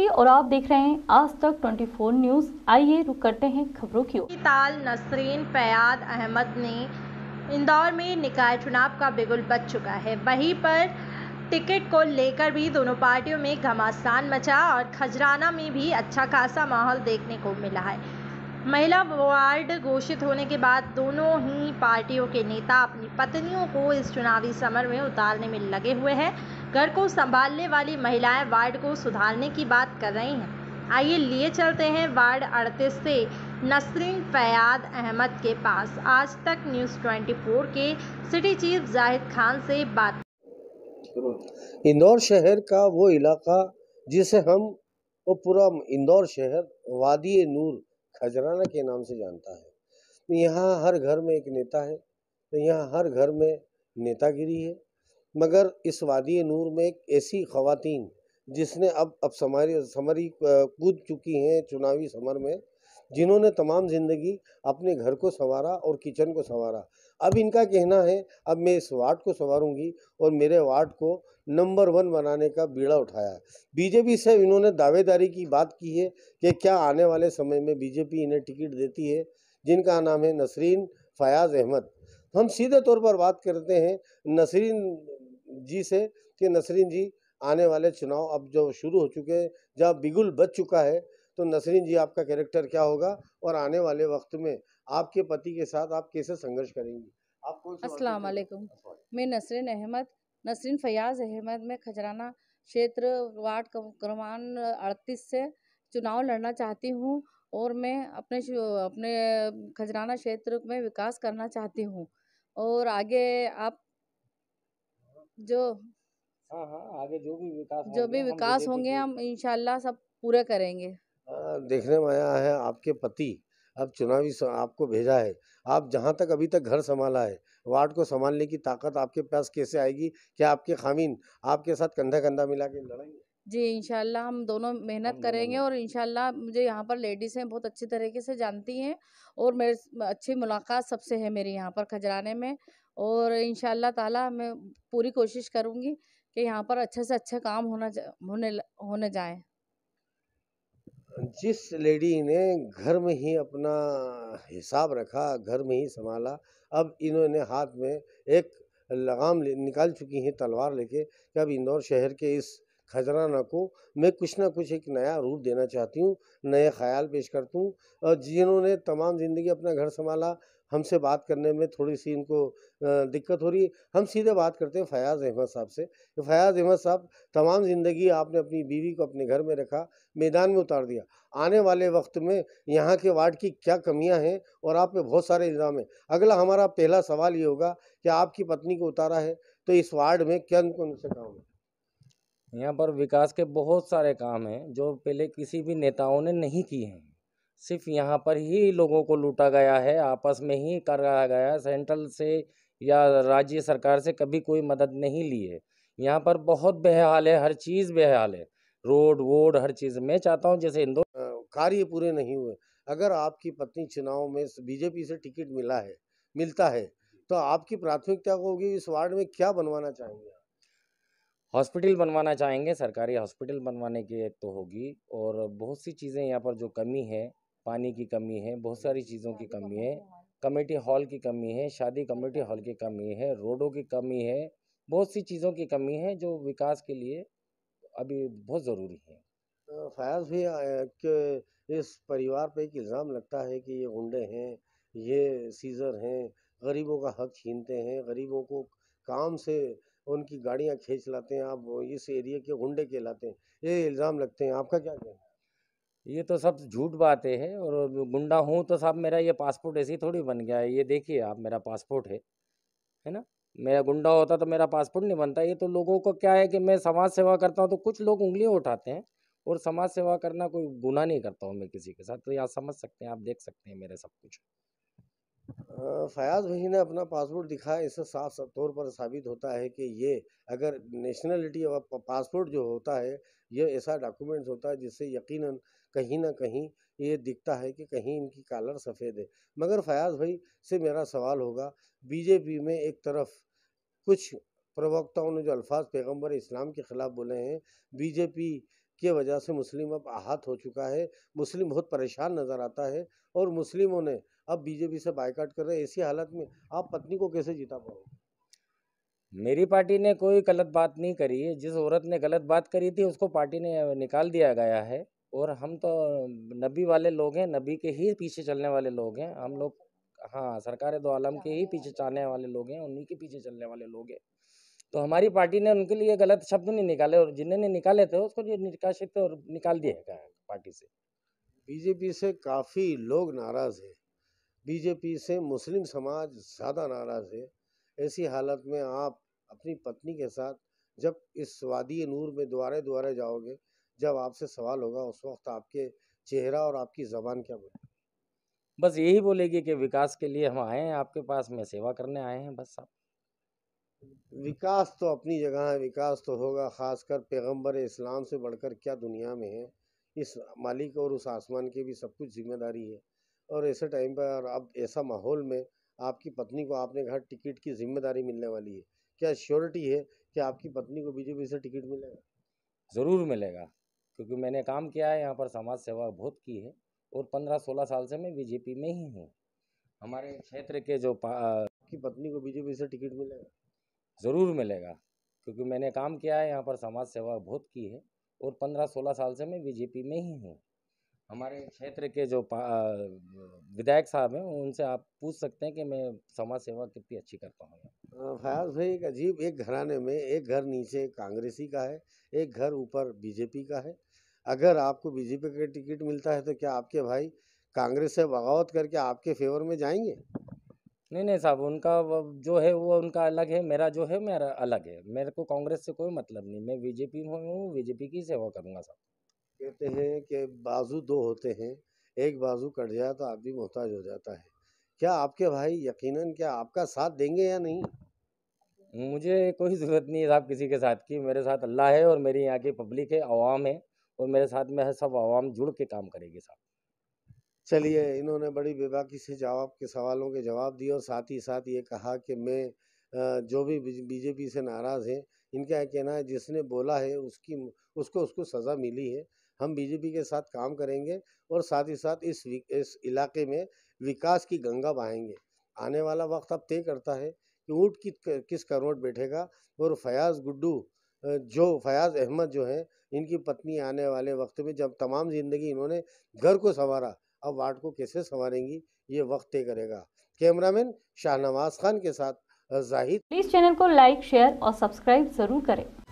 मोदी और आप देख रहे हैं आज तक 24 न्यूज आइए रुक करते हैं खबरों की ओर ताल नसरीन फयाद अहमद ने इंदौर में निकाय चुनाव का बिगुल बच चुका है वहीं पर टिकट को लेकर भी दोनों पार्टियों में घमासान मचा और खजराना में भी अच्छा खासा माहौल देखने को मिला है महिला वार्ड घोषित होने के बाद दोनों ही पार्टियों के नेता अपनी पत्नियों को इस चुनावी समर में उतारने में लगे हुए हैं घर को संभालने वाली महिलाएं वार्ड को सुधारने की बात कर रही हैं आइए लिए चलते हैं वार्ड अड़तीस से नसरीन फयाद अहमद के पास आज तक न्यूज़ 24 के सिटी चीफ जाहिद खान से बात इंदौर शहर का वो इलाका जिसे हम वो पूरा इंदौर शहर वादी नूर खजराना के नाम से जानता है तो यहाँ हर घर में एक नेता है तो यहाँ हर घर में नेतागिरी है मगर इस वादी नूर में एक ऐसी खवतिन जिसने अब अब समारी समरी कूद चुकी हैं चुनावी समर में जिन्होंने तमाम ज़िंदगी अपने घर को संवारा और किचन को संवारा अब इनका कहना है अब मैं इस वार्ड को संवारूंगी और मेरे वार्ड को नंबर वन बनाने का बीड़ा उठाया है बीजेपी से इन्होंने दावेदारी की बात की है कि क्या आने वाले समय में बीजेपी इन्हें टिकट देती है जिनका नाम है नसरीन फयाज अहमद हम सीधे तौर पर बात करते हैं नसरीन जी से कि नसरीन जी आने वाले चुनाव अब जो शुरू हो चुके हैं जब बिगुल बच चुका है तो नसरीन जी आपका कैरेक्टर क्या होगा और आने वाले वक्त में आपके पति के साथ आप कैसे संघर्ष करेंगी अस्सलाम वालेकुम मैं नसरीन अहमद नसरीन फयाज अहमद मैं खजराना क्षेत्र वार्ड क्रमान अड़तीस से चुनाव लड़ना चाहती हूँ और मैं अपने अपने खजराना क्षेत्र में विकास करना चाहती हूँ और आगे आप जो हाँ हाँ आगे जो भी विकास जो भी विकास होंगे हम इनशाला सब पूरे करेंगे देखने में आया है आपके पति अब चुनावी आपको भेजा है आप जहाँ तक अभी तक घर संभाला है वार्ड को संभालने की ताकत आपके पास कैसे आएगी क्या आपके खामीन आपके साथ कंधा कंधा मिला के लड़ेंगे जी इनशाला हम दोनों मेहनत करेंगे और इनशाला मुझे यहाँ पर लेडीज़ हैं बहुत अच्छी तरीके से जानती हैं और मेरे अच्छी मुलाकात सबसे है मेरी यहाँ पर खजराने में और इनशाला ताला मैं पूरी कोशिश करूँगी कि यहाँ पर अच्छे से अच्छा काम होना होने होने जाए जिस लेडी ने घर में ही अपना हिसाब रखा घर में ही संभाला अब इन्होंने हाथ में एक लगाम निकाल चुकी हैं तलवार लेके कि अब इंदौर शहर के इस खजराना को मैं कुछ ना कुछ एक नया रूप देना चाहती हूँ नए ख्याल पेश करती हूँ जिन्होंने तमाम ज़िंदगी अपना घर संभाला हमसे बात करने में थोड़ी सी इनको दिक्कत हो रही है हम सीधे बात करते हैं फयाज़ अहमद साहब से तो फयाज़ अहमद साहब तमाम ज़िंदगी आपने अपनी बीवी को अपने घर में रखा मैदान में उतार दिया आने वाले वक्त में यहाँ के वार्ड की क्या कमियाँ हैं और आप पे बहुत सारे इल्ज़ाम हैं अगला हमारा पहला सवाल ये होगा कि आपकी पत्नी को उतारा है तो इस वार्ड में क्या उनको उनसे काम है यहाँ पर विकास के बहुत सारे काम हैं जो पहले किसी भी नेताओं ने नहीं किए हैं सिर्फ यहाँ पर ही लोगों को लूटा गया है आपस में ही करा गया सेंट्रल से या राज्य सरकार से कभी कोई मदद नहीं ली है यहाँ पर बहुत बेहाल है हर चीज़ बेहाल है रोड वोड हर चीज़ मैं चाहता हूँ जैसे इंदौर कार्य पूरे नहीं हुए अगर आपकी पत्नी चुनाव में बीजेपी से टिकट मिला है मिलता है तो आपकी प्राथमिकता होगी इस वार्ड में क्या बनवाना चाहेंगे हॉस्पिटल बनवाना चाहेंगे सरकारी हॉस्पिटल बनवाने की एक तो होगी और बहुत सी चीज़ें यहाँ पर जो कमी है पानी की कमी है बहुत सारी चीज़ों की कमी है कमेटी हॉल की कमी है शादी कमेटी हॉल की कमी है रोडों की कमी है बहुत सी चीज़ों की कमी है जो विकास के लिए अभी बहुत ज़रूरी है तो फयाज भी के इस परिवार पे एक इल्ज़ाम लगता है कि ये गुंडे हैं ये सीज़र हैं गरीबों का हक छीनते हैं गरीबों को काम से उनकी गाड़ियाँ खींच लाते हैं आप इस एरिया के गुंडे कहलाते हैं ये इल्ज़ाम लगते हैं आपका क्या कहना है ये तो सब झूठ बातें हैं और गुंडा हूँ तो साहब मेरा ये पासपोर्ट ऐसे ही थोड़ी बन गया है ये देखिए आप मेरा पासपोर्ट है है ना मेरा गुंडा होता तो मेरा पासपोर्ट नहीं बनता ये तो लोगों को क्या है कि मैं समाज सेवा करता हूँ तो कुछ लोग उंगलियाँ उठाते हैं और समाज सेवा करना कोई गुना नहीं करता हूँ मैं किसी के साथ तो यहाँ समझ सकते हैं आप देख सकते हैं मेरा सब कुछ फयाज भाई ने अपना पासपोर्ट दिखाया इससे साफ तौर पर साबित होता है कि ये अगर नेशनलिटी पासपोर्ट जो होता है ये ऐसा डॉक्यूमेंट्स होता है जिससे यकीनन कहीं ना कहीं ये दिखता है कि कहीं इनकी कालर सफ़ेद है मगर फयाज भाई से मेरा सवाल होगा बीजेपी में एक तरफ कुछ प्रवक्ताओं ने जो अल्फाज पैगम्बर इस्लाम के ख़िलाफ़ बोले हैं बीजेपी की वजह से मुस्लिम अब आहत हो चुका है मुस्लिम बहुत परेशान नज़र आता है और मुस्लिमों ने अब बीजेपी से बायकाट कर रहे हैं ऐसी हालत में आप पत्नी को कैसे जिता पाओगे मेरी पार्टी ने कोई गलत बात नहीं करी है जिस औरत ने गलत बात करी थी उसको पार्टी ने निकाल दिया गया है और हम तो नबी वाले लोग हैं नबी के ही पीछे चलने वाले लोग हैं हम लोग हाँ सरकार दो आलम के ही पीछे चाहने वाले लोग हैं उन्हीं के पीछे चलने वाले लोग हैं तो हमारी पार्टी ने उनके लिए गलत शब्द नहीं निकाले और जिन्होंने निकाले थे उसको निकाशित और निकाल दिया है पार्टी से बीजेपी से काफ़ी लोग नाराज़ हैं बीजेपी से मुस्लिम समाज ज़्यादा नाराज़ है ऐसी हालत में आप अपनी पत्नी के साथ जब इस वादी नूर में द्वारे द्वारे जाओगे जब आपसे सवाल होगा उस वक्त आपके चेहरा और आपकी ज़बान क्या बोलेगी बस यही बोलेगी कि विकास के लिए हम आए हैं आपके पास में सेवा करने आए हैं बस आप विकास तो अपनी जगह है विकास तो होगा ख़ासकर पैगंबर इस्लाम से बढ़कर क्या दुनिया में है इस मालिक और उस आसमान की भी सब कुछ जिम्मेदारी है और ऐसे टाइम पर अब ऐसा माहौल में आपकी पत्नी को आपने घर टिकट की जिम्मेदारी मिलने वाली है क्या श्योरिटी है कि आपकी पत्नी को बीजेपी से टिकट मिलेगा ज़रूर मिलेगा क्योंकि मैंने काम किया है यहाँ पर समाज सेवा बहुत की है और पंद्रह सोलह साल से मैं बीजेपी में ही हूँ हमारे क्षेत्र के जो आपकी पत्नी को बीजेपी से टिकट मिलेगा ज़रूर मिलेगा क्योंकि मैंने काम किया है यहाँ पर समाज सेवा बहुत की है और पंद्रह सोलह साल से मैं बीजेपी में ही हूँ हमारे क्षेत्र के जो विधायक साहब हैं उनसे आप पूछ सकते हैं कि मैं समाज सेवा कितनी अच्छी कर पाऊँ फयाज भाई तो एक अजीब एक घराने में एक घर नीचे कांग्रेसी का है एक घर ऊपर बीजेपी का है अगर आपको बीजेपी का टिकट मिलता है तो क्या आपके भाई कांग्रेस से बगावत करके आपके फेवर में जाएंगे नहीं नहीं साहब उनका जो है वो उनका अलग है मेरा जो है मेरा अलग है मेरे को कांग्रेस से कोई मतलब नहीं मैं बीजेपी में हूँ बीजेपी की सेवा करूँगा साहब कहते हैं कि बाजू दो होते हैं एक बाजू कट जाए तो आदमी मोहताज हो जाता है क्या आपके भाई यकीनन क्या आपका साथ देंगे या नहीं मुझे कोई ज़रूरत नहीं है साहब किसी के साथ की मेरे साथ अल्लाह है और मेरी यहाँ की पब्लिक है आवाम है और मेरे साथ में है सब आवाम जुड़ के काम करेगी साहब चलिए इन्होंने बड़ी बेबाकी से जवाब के सवालों के जवाब दिए और साथ ही साथ ये कहा कि मैं जो भी बीजेपी से नाराज़ हैं इनका कहना है जिसने बोला है उसकी उसको उसको सज़ा मिली है हम बीजेपी के साथ काम करेंगे और साथ ही साथ इस इस इलाके में विकास की गंगा बहाएंगे आने वाला वक्त अब तय करता है कि ऊँट की किस करवट बैठेगा और फयाज गुड्डू जो फयाज अहमद जो हैं इनकी पत्नी आने वाले वक्त में जब तमाम ज़िंदगी इन्होंने घर को संवारा अब वार्ड को कैसे संवारेंगी ये वक्त तय करेगा कैमरामैन शाहनवाज खान के साथ जाहिर प्लीज़ चैनल को लाइक शेयर और सब्सक्राइब ज़रूर करें